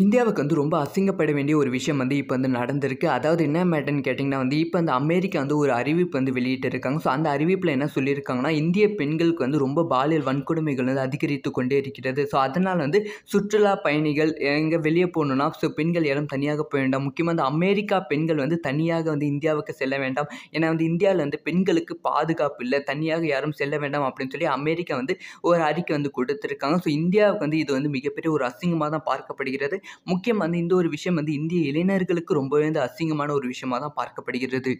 இந்தியாவுக்கு வந்து ரொம்ப அசிங்கப்பட வேண்டிய ஒரு விஷயம் வந்து இப்போ வந்து நடந்திருக்கு அதாவது என்ன மேட்டர்னு கேட்டிங்கன்னா வந்து இப்போ அந்த அமெரிக்கா வந்து ஒரு அறிவிப்பு வந்து வெளியிட்டு இருக்காங்க ஸோ அந்த அறிவிப்பில் என்ன சொல்லியிருக்காங்கன்னா இந்திய பெண்களுக்கு வந்து ரொம்ப பாலியல் வன்கொடுமைகள் வந்து அதிகரித்து கொண்டே இருக்கிறது ஸோ அதனால் வந்து சுற்றுலா பயணிகள் எங்கே வெளியே போகணுன்னா ஸோ பெண்கள் யாரும் தனியாக போக வேண்டாம் முக்கியமாக அந்த அமெரிக்கா பெண்கள் வந்து தனியாக வந்து இந்தியாவுக்கு செல்ல வேண்டாம் ஏன்னா வந்து இந்தியாவில் வந்து பெண்களுக்கு பாதுகாப்பு இல்லை தனியாக யாரும் செல்ல வேண்டாம் அப்படின்னு சொல்லி அமெரிக்கா வந்து ஒரு அறிக்கை வந்து கொடுத்துருக்காங்க ஸோ இந்தியாவுக்கு வந்து இது வந்து மிகப்பெரிய ஒரு அசிங்கமாக தான் பார்க்கப்படுகிறது முக்கியம் வந்து இந்த ஒரு விஷயம் வந்து இந்திய இளைஞர்களுக்கு ரொம்பவே வந்து அசிங்கமான ஒரு விஷயமாக தான் பார்க்கப்படுகிறது